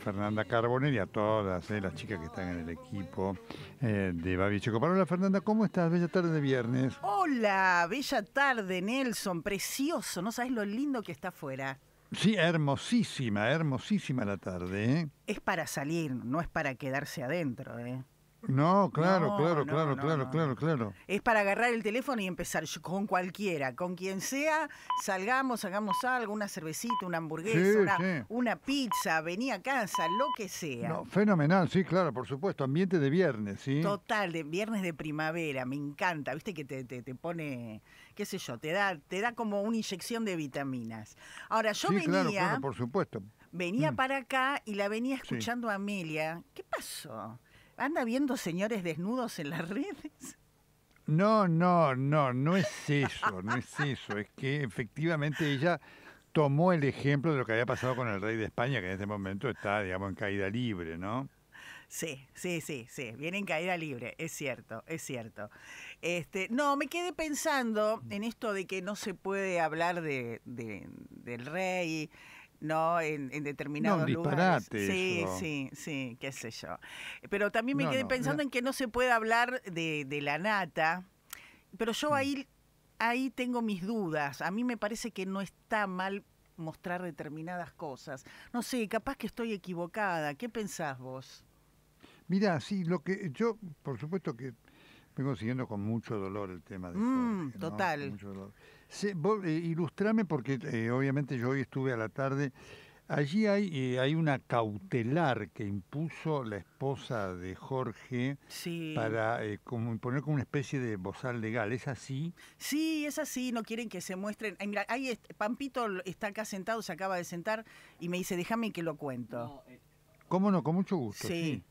Fernanda Carbonel y a todas eh, las chicas que están en el equipo eh, de Babicheco. Hola, Fernanda, ¿cómo estás? Bella tarde de viernes. Hola, bella tarde, Nelson. Precioso, no sabes lo lindo que está afuera. Sí, hermosísima, hermosísima la tarde. ¿eh? Es para salir, no es para quedarse adentro. ¿eh? No, claro, claro, claro, claro, claro, claro. Es para agarrar el teléfono y empezar con cualquiera, con quien sea, salgamos, hagamos algo, una cervecita, una hamburguesa, una, pizza, venía a casa, lo que sea. fenomenal, sí, claro, por supuesto, ambiente de viernes, sí. Total, de viernes de primavera, me encanta, viste que te, pone, qué sé yo, te da, te da como una inyección de vitaminas. Ahora, yo venía... claro, por supuesto. Venía mm. para acá y la venía escuchando a Amelia. ¿Qué pasó? ¿Anda viendo señores desnudos en las redes? No, no, no, no es eso, no es eso. Es que efectivamente ella tomó el ejemplo de lo que había pasado con el rey de España, que en este momento está, digamos, en caída libre, ¿no? Sí, sí, sí, sí, viene en caída libre, es cierto, es cierto. Este, no, me quedé pensando en esto de que no se puede hablar del rey, ¿no? En, en determinados no, lugares. Sí, sí, sí, qué sé yo. Pero también me quedé pensando en que no se puede hablar de, de la nata, pero yo mm. ahí, ahí tengo mis dudas. A mí me parece que no está mal mostrar determinadas cosas. No sé, capaz que estoy equivocada. ¿Qué pensás vos? Mira, sí, lo que yo, por supuesto que vengo siguiendo con mucho dolor el tema de mm, Total. Eh, ilustrame porque eh, obviamente yo hoy estuve a la tarde. Allí hay, eh, una cautelar que impuso la esposa de Jorge para como imponer como una especie de bozal legal. ¿Es así? Sí, es así. No quieren que se muestren. mira, ahí Pampito está acá sentado, se acaba de sentar y me dice, déjame que lo cuento. ¿Cómo no? Con mucho gusto. sí.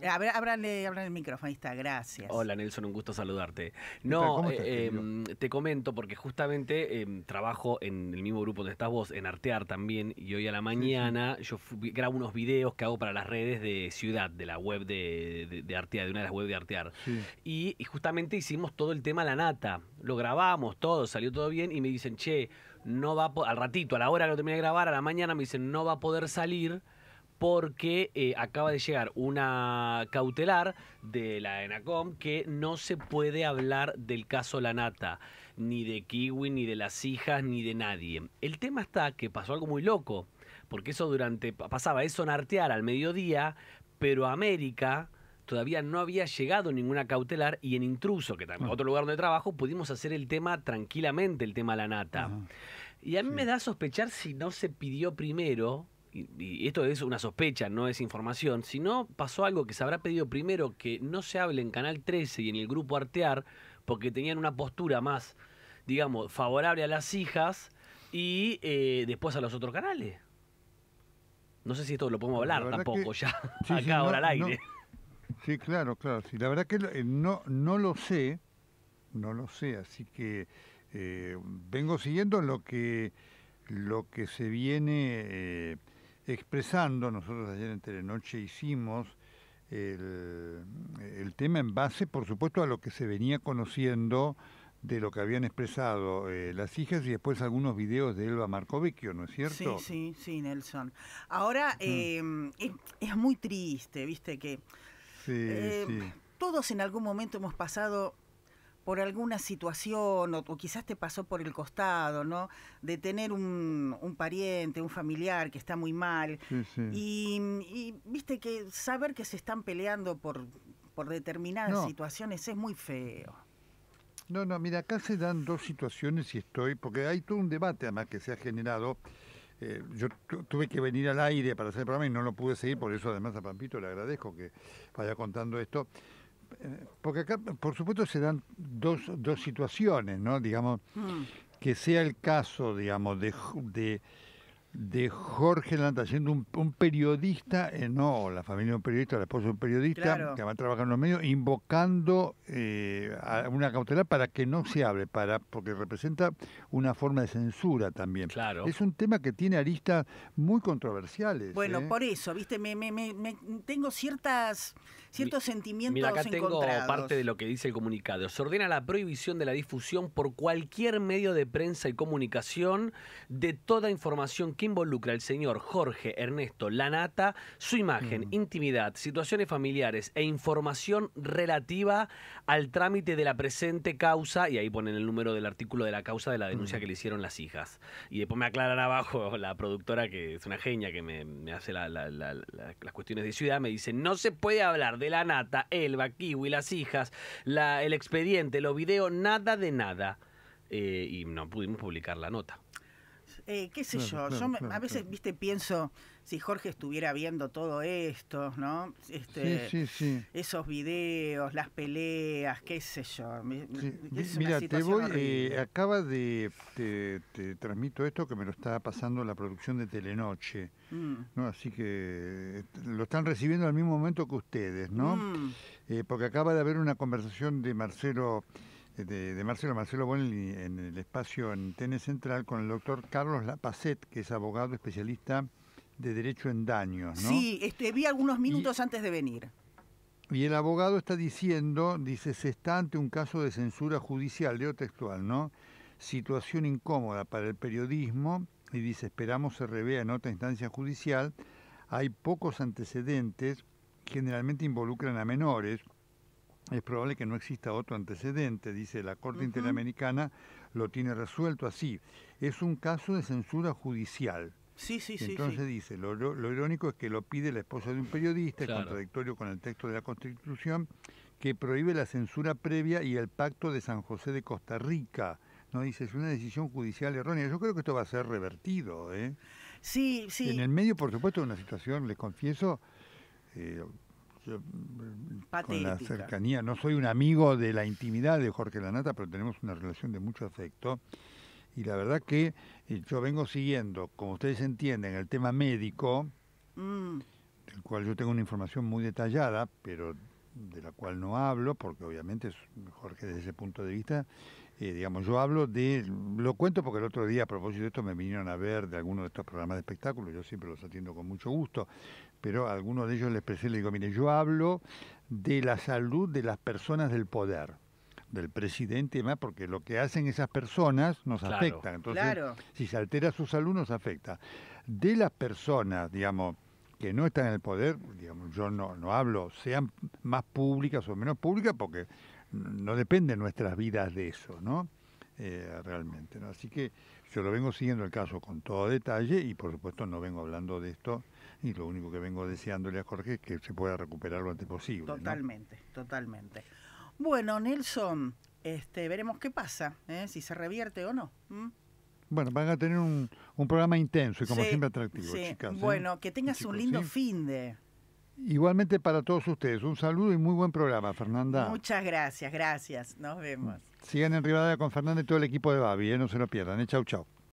Eh, a ver, eh, el micrófono, ahí está, gracias. Hola Nelson, un gusto saludarte. No, eh, em, te comento porque justamente em, trabajo en el mismo grupo donde estás vos, en Artear también, y hoy a la mañana yo grabo unos videos que hago para las redes de Ciudad, de la web de, Artear, de una de las webs de Artear. Y, justamente hicimos todo el tema La Nata, lo grabamos todo, salió todo bien y me dicen, che, no va al ratito, a la hora que lo terminé de grabar, a la mañana me dicen, no va a poder salir porque eh, acaba de llegar una cautelar de la ENACOM que no se puede hablar del caso Lanata, ni de Kiwi, ni de las hijas, ni de nadie. El tema está que pasó algo muy loco, porque eso durante pasaba eso nartear al mediodía, pero América todavía no había llegado ninguna cautelar y en intruso, que también ah. otro lugar donde trabajo, pudimos hacer el tema tranquilamente, el tema Lanata. Y a mí me da a sospechar si no se pidió primero y, esto es una sospecha, no es información, sino pasó algo que se habrá pedido primero que no se hable en Canal 13 y en el grupo Artear, porque tenían una postura más, digamos, favorable a las hijas y eh, después a los otros canales. No sé si esto lo podemos hablar tampoco ya, acá ahora al aire. sí, claro, claro. la verdad que eh, no, no lo sé, no lo sé, así que eh, vengo siguiendo lo que, lo que se viene expresando, nosotros ayer en Telenoche hicimos el, tema en base, por supuesto, a lo que se venía conociendo de lo que habían expresado eh, las hijas y después algunos videos de Elba Marcovecchio, ¿no es cierto? Sí, sí, sí, Nelson. Ahora eh, es, muy triste, viste, que eh, todos en algún momento hemos pasado por alguna situación o, quizás te pasó por el costado, ¿no? De tener un, pariente, un familiar que está muy mal. Y, viste que saber que se están peleando por, por determinadas situaciones es muy feo. No, no, mira, acá se dan dos situaciones y estoy, porque hay todo un debate además que se ha generado. Eh, yo tuve que venir al aire para hacer el programa y no lo pude seguir, por eso además a Pampito le agradezco que vaya contando esto porque acá, por supuesto, se dan dos, situaciones, ¿no? Digamos, mm. que sea el caso, digamos, de, de, Jorge Lanta siendo un periodista, eh, no, la familia de un periodista, la esposa de un periodista, que va a trabajar en los medios, invocando eh, una cautelar para que no se hable, para porque representa una forma de censura también. Es un tema que tiene aristas muy controversiales. Bueno, ¿eh? por eso, viste, me, tengo ciertas ciertos sentimientos mira, acá tengo parte de lo que dice el comunicado. Se ordena la prohibición de la difusión por cualquier medio de prensa y comunicación de toda información que involucra al señor Jorge Ernesto Lanata, su imagen, mm. intimidad, situaciones familiares e información relativa al trámite de de la presente causa, y ahí ponen el número del artículo de la causa de la denuncia que le hicieron las hijas. Y después me aclaran abajo la productora, que es una genia que me, hace las cuestiones de ciudad, me dice, no se puede hablar de la nata, Elba, y las hijas, el expediente, los video, nada de nada. Eh, y no pudimos publicar la nota. Eh, qué sé yo, yo a veces, viste, pienso, si Jorge estuviera viendo todo esto, ¿no? Este, Esos videos, las peleas, qué sé yo. Mira, te voy, eh, acaba de, te, transmito esto que me lo está pasando la producción de Telenoche, mm. ¿no? Así que lo están recibiendo al mismo momento que ustedes, ¿no? Mm. Eh, porque acaba de haber una conversación de Marcelo... Eh, de, Marcelo, Marcelo Bonelli, en el espacio en TN Central con el doctor Carlos Lapacet, que es abogado especialista de derecho en daños. ¿no? Sí, este, vi algunos minutos antes de venir. Y el abogado está diciendo, dice, se está ante un caso de censura judicial, leo textual, ¿no? Situación incómoda para el periodismo y dice, esperamos se revea en otra instancia judicial. Hay pocos antecedentes, generalmente involucran a menores, es probable que no exista otro antecedente, dice la Corte Interamericana, lo tiene resuelto así. Es un caso de censura judicial. Sí, sí, sí. Entonces dice, lo, irónico es que lo pide la esposa de un periodista, contradictorio con el texto de la Constitución, que prohíbe la censura previa y el pacto de San José de Costa Rica. No dice, es una decisión judicial errónea. Yo creo que esto va a ser revertido. ¿eh? Sí, sí. En el medio, por supuesto, de una situación, les confieso, eh, yo, mm, mm, con la cercanía, no soy un amigo de la intimidad de Jorge Lanata, pero tenemos una relación de mucho afecto. Y la verdad que eh, yo vengo siguiendo, como ustedes entienden, el tema médico, mm. del cual yo tengo una información muy detallada, pero de la cual no hablo, porque obviamente Jorge desde ese punto de vista eh, digamos, yo hablo de, lo cuento porque el otro día a propósito de esto me vinieron a ver de alguno de estos programas de espectáculos, yo siempre los atiendo con mucho gusto, pero a algunos de ellos les expresé, les digo, mire, yo hablo de la salud de las personas del poder del presidente y más, porque lo que hacen esas personas nos afecta. Entonces, si se altera su salud, nos afecta. De las personas, digamos, que no están en el poder, digamos, yo no, no hablo, sean más públicas o menos públicas, porque no depende nuestras vidas de eso, ¿no? Eh, realmente, ¿no? Así que yo lo vengo siguiendo el caso con todo detalle y por supuesto no vengo hablando de esto y lo único que vengo deseándole a Jorge es que se pueda recuperar lo antes posible. Totalmente, totalmente. Bueno, Nelson, este, veremos qué pasa, ¿eh? si se revierte o no. Bueno, van a tener un, programa intenso y como siempre atractivo, chicas. ¿eh? Bueno, que tengas un lindo fin de... Igualmente para todos ustedes, un saludo y muy buen programa, Fernanda. Muchas gracias, gracias. Nos vemos. Sigan en Rivadavia con Fernanda y todo el equipo de Babi, ¿eh? no se lo pierdan. ¿eh? Chau, chau.